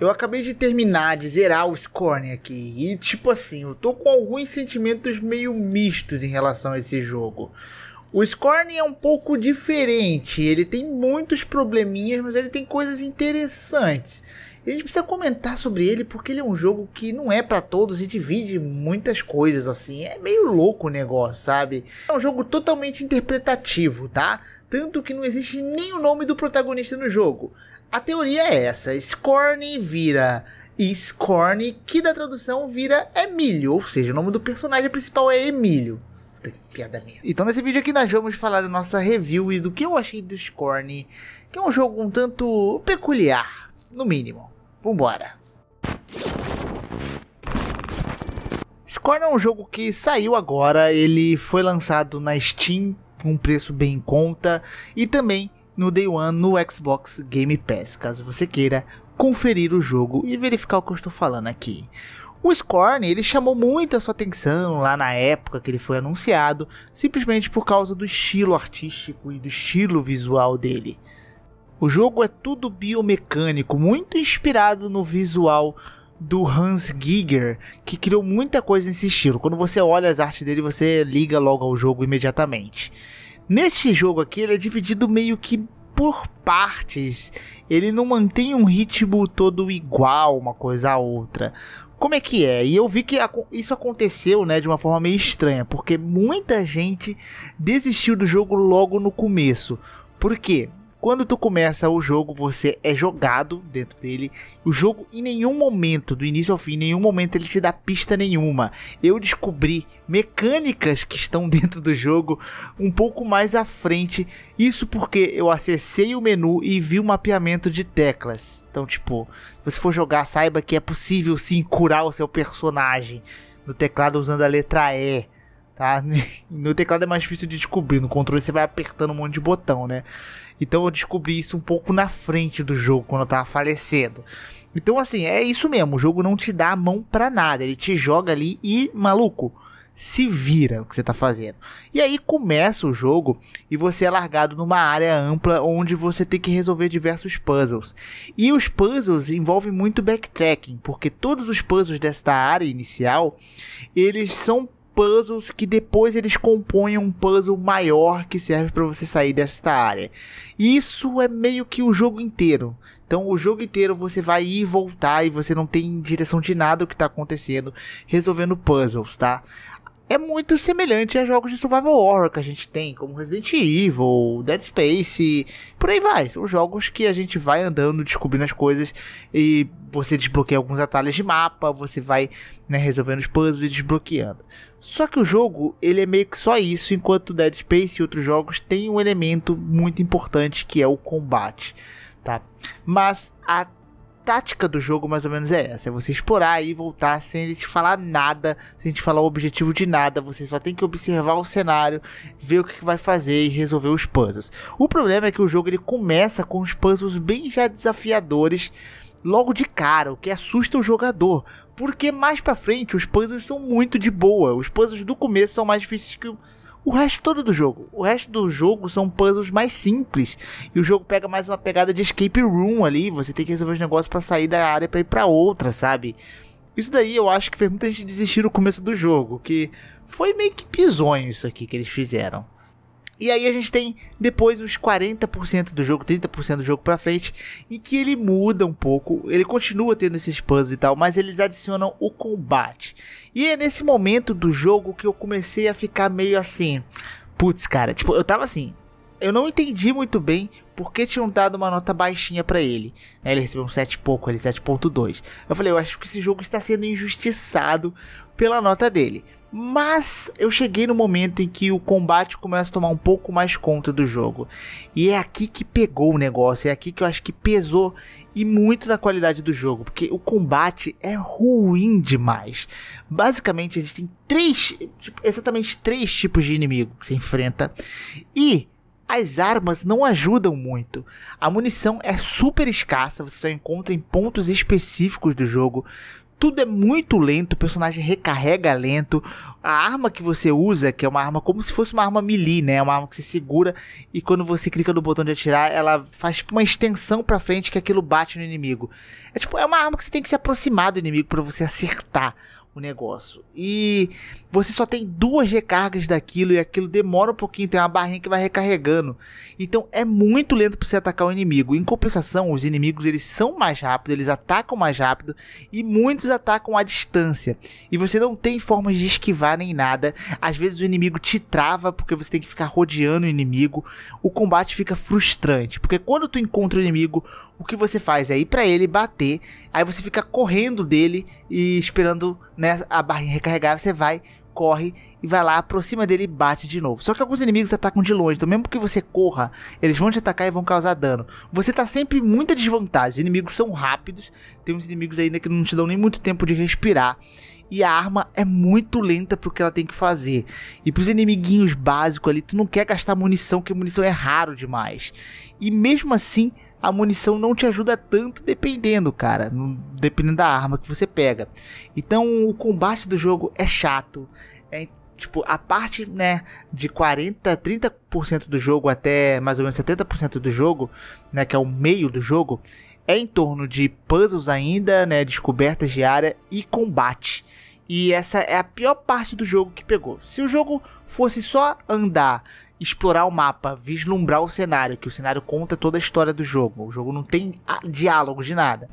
Eu acabei de terminar de zerar o Scorn aqui e tipo assim, eu tô com alguns sentimentos meio mistos em relação a esse jogo. O Scorn é um pouco diferente, ele tem muitos probleminhas, mas ele tem coisas interessantes. E a gente precisa comentar sobre ele porque ele é um jogo que não é para todos e divide muitas coisas assim. É meio louco o negócio, sabe? É um jogo totalmente interpretativo, tá? Tanto que não existe nem o nome do protagonista no jogo. A teoria é essa: Scorn vira Scorn, que da tradução vira Emílio, ou seja, o nome do personagem principal é Emílio. Puta que piada minha. Então, nesse vídeo aqui, nós vamos falar da nossa review e do que eu achei do Scorn, que é um jogo um tanto peculiar, no mínimo. Vambora! Scorn é um jogo que saiu agora, ele foi lançado na Steam com um preço bem em conta e também no Day One no Xbox Game Pass, caso você queira conferir o jogo e verificar o que eu estou falando aqui. O Scorn, ele chamou muito a sua atenção lá na época que ele foi anunciado, simplesmente por causa do estilo artístico e do estilo visual dele. O jogo é tudo biomecânico, muito inspirado no visual do Hans Giger, que criou muita coisa nesse estilo. Quando você olha as artes dele, você liga logo ao jogo imediatamente. Nesse jogo aqui, ele é dividido meio que por partes. Ele não mantém um ritmo todo igual, uma coisa a outra. Como é que é? E eu vi que isso aconteceu, né, de uma forma meio estranha, porque muita gente desistiu do jogo logo no começo. Por quê? Quando tu começa o jogo, você é jogado dentro dele. O jogo, em nenhum momento, do início ao fim, em nenhum momento ele te dá pista nenhuma. Eu descobri mecânicas que estão dentro do jogo um pouco mais à frente. Isso porque eu acessei o menu e vi o mapeamento de teclas. Então, tipo, se você for jogar, saiba que é possível sim curar o seu personagem no teclado usando a letra E tá? No teclado é mais difícil de descobrir, no controle você vai apertando um monte de botão, né? Então eu descobri isso um pouco na frente do jogo, quando eu tava falecendo. Então, assim, é isso mesmo, o jogo não te dá a mão pra nada, ele te joga ali e, maluco, se vira o que você tá fazendo. E aí começa o jogo e você é largado numa área ampla onde você tem que resolver diversos puzzles. E os puzzles envolvem muito backtracking, porque todos os puzzles desta área inicial, eles são puzzles que depois eles compõem um puzzle maior que serve para você sair desta área. isso é meio que o jogo inteiro. Então o jogo inteiro você vai ir e voltar e você não tem direção de nada o que está acontecendo resolvendo puzzles, tá? é muito semelhante a jogos de survival horror que a gente tem, como Resident Evil, Dead Space, por aí vai. São jogos que a gente vai andando, descobrindo as coisas e você desbloqueia alguns atalhos de mapa, você vai né, resolvendo os puzzles e desbloqueando. Só que o jogo, ele é meio que só isso, enquanto Dead Space e outros jogos têm um elemento muito importante que é o combate, tá? Mas a tática do jogo mais ou menos é essa: é você explorar e voltar sem ele te falar nada, sem te falar o objetivo de nada. Você só tem que observar o cenário, ver o que vai fazer e resolver os puzzles. O problema é que o jogo ele começa com os puzzles bem já desafiadores logo de cara, o que assusta o jogador, porque mais para frente os puzzles são muito de boa. Os puzzles do começo são mais difíceis que o resto todo do jogo. O resto do jogo são puzzles mais simples. E o jogo pega mais uma pegada de escape room ali. Você tem que resolver os negócios para sair da área para ir para outra, sabe? Isso daí eu acho que fez muita gente desistir no começo do jogo. Que foi meio que bizonho isso aqui que eles fizeram. E aí a gente tem depois uns 40% do jogo, 30% do jogo para frente, e que ele muda um pouco, ele continua tendo esses puzzles e tal, mas eles adicionam o combate. E é nesse momento do jogo que eu comecei a ficar meio assim, putz, cara, tipo, eu tava assim, eu não entendi muito bem porque tinham dado uma nota baixinha para ele. Né? Ele recebeu um 7 pouco, ele 7.2. Eu falei, eu acho que esse jogo está sendo injustiçado pela nota dele. Mas eu cheguei no momento em que o combate começa a tomar um pouco mais conta do jogo. E é aqui que pegou o negócio, é aqui que eu acho que pesou e muito da qualidade do jogo, porque o combate é ruim demais. Basicamente existem três, tipo, exatamente três tipos de inimigo que se enfrenta e as armas não ajudam muito. A munição é super escassa, você só encontra em pontos específicos do jogo tudo é muito lento, o personagem recarrega lento. A arma que você usa, que é uma arma como se fosse uma arma melee, né? É uma arma que você segura e quando você clica no botão de atirar, ela faz tipo uma extensão para frente que aquilo bate no inimigo. É tipo, é uma arma que você tem que se aproximar do inimigo para você acertar o negócio. E você só tem duas recargas daquilo e aquilo demora um pouquinho, tem uma barrinha que vai recarregando. Então é muito lento para você atacar o inimigo. Em compensação, os inimigos eles são mais rápidos, eles atacam mais rápido e muitos atacam à distância. E você não tem formas de esquivar nem nada. Às vezes o inimigo te trava porque você tem que ficar rodeando o inimigo. O combate fica frustrante, porque quando tu encontra o inimigo, o que você faz é ir para ele bater, aí você fica correndo dele e esperando né, a barrinha recarregar, você vai, corre e vai lá, aproxima dele e bate de novo. Só que alguns inimigos atacam de longe, então mesmo que você corra, eles vão te atacar e vão causar dano. Você tá sempre muita desvantagem. Os inimigos são rápidos, tem uns inimigos ainda que não te dão nem muito tempo de respirar. E a arma é muito lenta pro que ela tem que fazer. E pros inimiguinhos básicos ali, tu não quer gastar munição, que munição é raro demais. E mesmo assim, a munição não te ajuda tanto dependendo, cara, dependendo da arma que você pega. Então o combate do jogo é chato. É, tipo, a parte, né, de 40, 30% do jogo até mais ou menos 70% do jogo, né, que é o meio do jogo, é em torno de puzzles ainda, né, descobertas de área e combate. E essa é a pior parte do jogo que pegou. Se o jogo fosse só andar explorar o mapa, vislumbrar o cenário, que o cenário conta toda a história do jogo. O jogo não tem ah, diálogo de nada.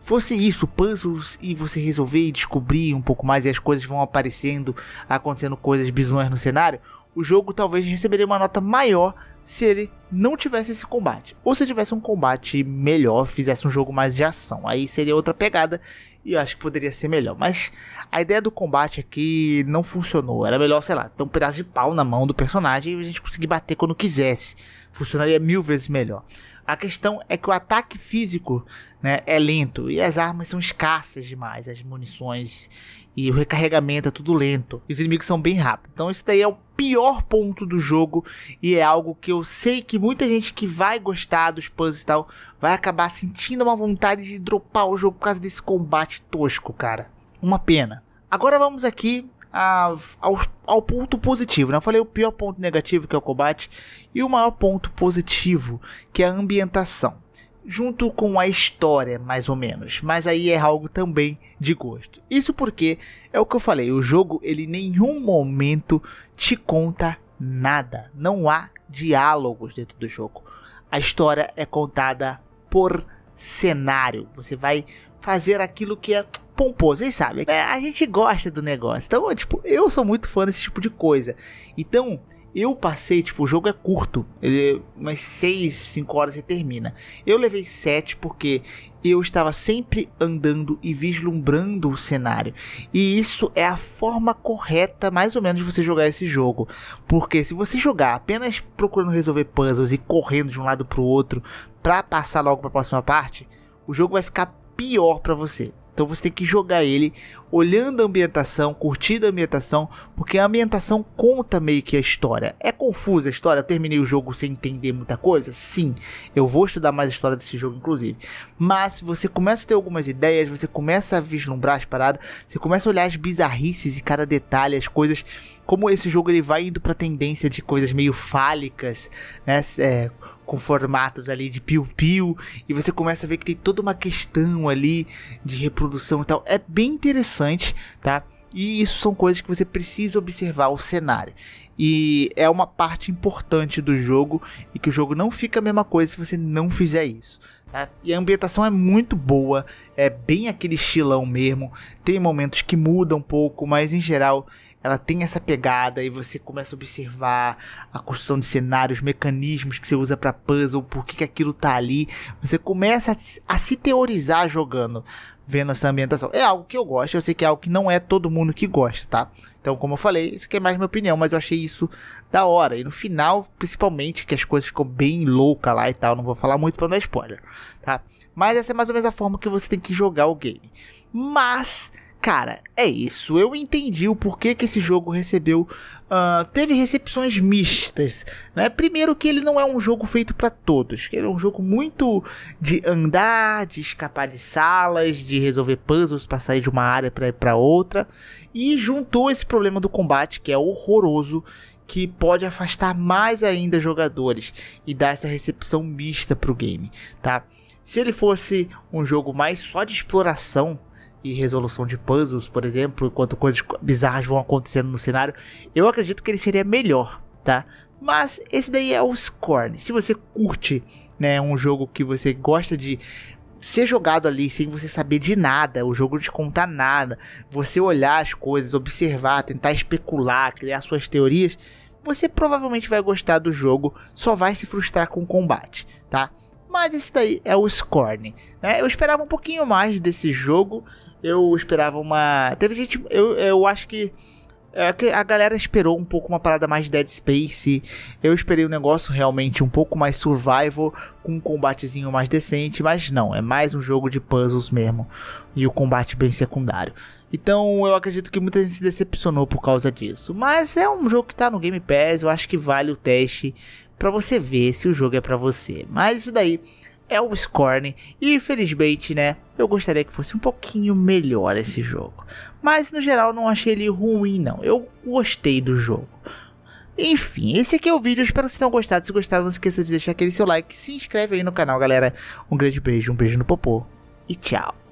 Fosse isso, puzzles e você resolver e descobrir um pouco mais e as coisas vão aparecendo, acontecendo coisas bizonhas no cenário, o jogo talvez receberia uma nota maior se ele não tivesse esse combate. Ou se tivesse um combate melhor, fizesse um jogo mais de ação. Aí seria outra pegada e eu acho que poderia ser melhor. Mas a ideia do combate aqui não funcionou. Era melhor, sei lá, ter um pedaço de pau na mão do personagem e a gente conseguir bater quando quisesse. Funcionaria mil vezes melhor. A questão é que o ataque físico né, é lento e as armas são escassas demais, as munições e o recarregamento é tudo lento. E os inimigos são bem rápidos. Então esse daí é o pior ponto do jogo e é algo que eu sei que muita gente que vai gostar dos puzzles e tal vai acabar sentindo uma vontade de dropar o jogo por causa desse combate tosco, cara. Uma pena. Agora vamos aqui a, ao, ao, ponto positivo. Né? Eu falei o pior ponto negativo, que é o combate, e o maior ponto positivo, que é a ambientação. Junto com a história, mais ou menos. Mas aí é algo também de gosto. Isso porque é o que eu falei: o jogo, ele em nenhum momento te conta nada. Não há diálogos dentro do jogo. A história é contada por cenário. Você vai fazer aquilo que é pomposo, vocês sabem. Né? A gente gosta do negócio. Então, tipo, eu sou muito fã desse tipo de coisa. Então, eu passei, tipo, o jogo é curto, ele é umas 6, 5 horas e termina. Eu levei 7 porque eu estava sempre andando e vislumbrando o cenário. E isso é a forma correta, mais ou menos, de você jogar esse jogo. Porque se você jogar apenas procurando resolver puzzles e correndo de um lado para o outro para passar logo para a próxima parte, o jogo vai ficar pior para você. Então você tem que jogar ele olhando a ambientação, curtindo a ambientação, porque a ambientação conta meio que a história. É confusa a história, eu terminei o jogo sem entender muita coisa? Sim, eu vou estudar mais a história desse jogo, inclusive. Mas se você começa a ter algumas ideias, você começa a vislumbrar as paradas, você começa a olhar as bizarrices e cada detalhe, as coisas. Como esse jogo ele vai indo pra tendência de coisas meio fálicas, né? É, com formatos ali de piu-piu, e você começa a ver que tem toda uma questão ali de reprodução e tal. É bem interessante interessante, tá? E isso são coisas que você precisa observar o cenário. E é uma parte importante do jogo e que o jogo não fica a mesma coisa se você não fizer isso. Tá? E a ambientação é muito boa, é bem aquele estilão mesmo. Tem momentos que mudam um pouco, mas em geral ela tem essa pegada e você começa a observar a construção de cenários, mecanismos que você usa para puzzle, por que, aquilo tá ali. Você começa a se teorizar jogando vendo essa ambientação. É algo que eu gosto, eu sei que é algo que não é todo mundo que gosta, tá? Então, como eu falei, isso aqui é mais minha opinião, mas eu achei isso da hora. E no final, principalmente, que as coisas ficam bem louca lá e tal, não vou falar muito pra não dar spoiler, tá? Mas essa é mais ou menos a forma que você tem que jogar o game. Mas Cara, é isso. Eu entendi o porquê que esse jogo recebeu. Uh, teve recepções mistas. Né? Primeiro, que ele não é um jogo feito para todos. Ele é um jogo muito de andar, de escapar de salas, de resolver puzzles para sair de uma área para ir para outra. E juntou esse problema do combate, que é horroroso, que pode afastar mais ainda jogadores e dar essa recepção mista pro game, tá? Se ele fosse um jogo mais só de exploração, e resolução de puzzles, por exemplo, enquanto coisas bizarras vão acontecendo no cenário, eu acredito que ele seria melhor, tá? Mas esse daí é o Scorn. Se você curte, né, um jogo que você gosta de ser jogado ali sem você saber de nada, o jogo te contar nada, você olhar as coisas, observar, tentar especular, criar suas teorias, você provavelmente vai gostar do jogo, só vai se frustrar com o combate, tá? Mas esse daí é o Scorn, né? Eu esperava um pouquinho mais desse jogo, eu esperava uma. Teve gente. Eu, eu acho é, que. A galera esperou um pouco uma parada mais Dead Space. Eu esperei um negócio realmente um pouco mais survival, com um combatezinho mais decente, mas não, é mais um jogo de puzzles mesmo. E o combate bem secundário. Então eu acredito que muita gente se decepcionou por causa disso. Mas é um jogo que tá no Game Pass, eu acho que vale o teste para você ver se o jogo é para você. Mas isso daí é o Scorn. E infelizmente, né, eu gostaria que fosse um pouquinho melhor esse jogo. Mas no geral não achei ele ruim não, eu gostei do jogo. Enfim, esse aqui é o vídeo, espero que vocês tenham gostado. Se gostaram, não se esqueça de deixar aquele seu like, se inscreve aí no canal, galera. Um grande beijo, um beijo no popô e tchau.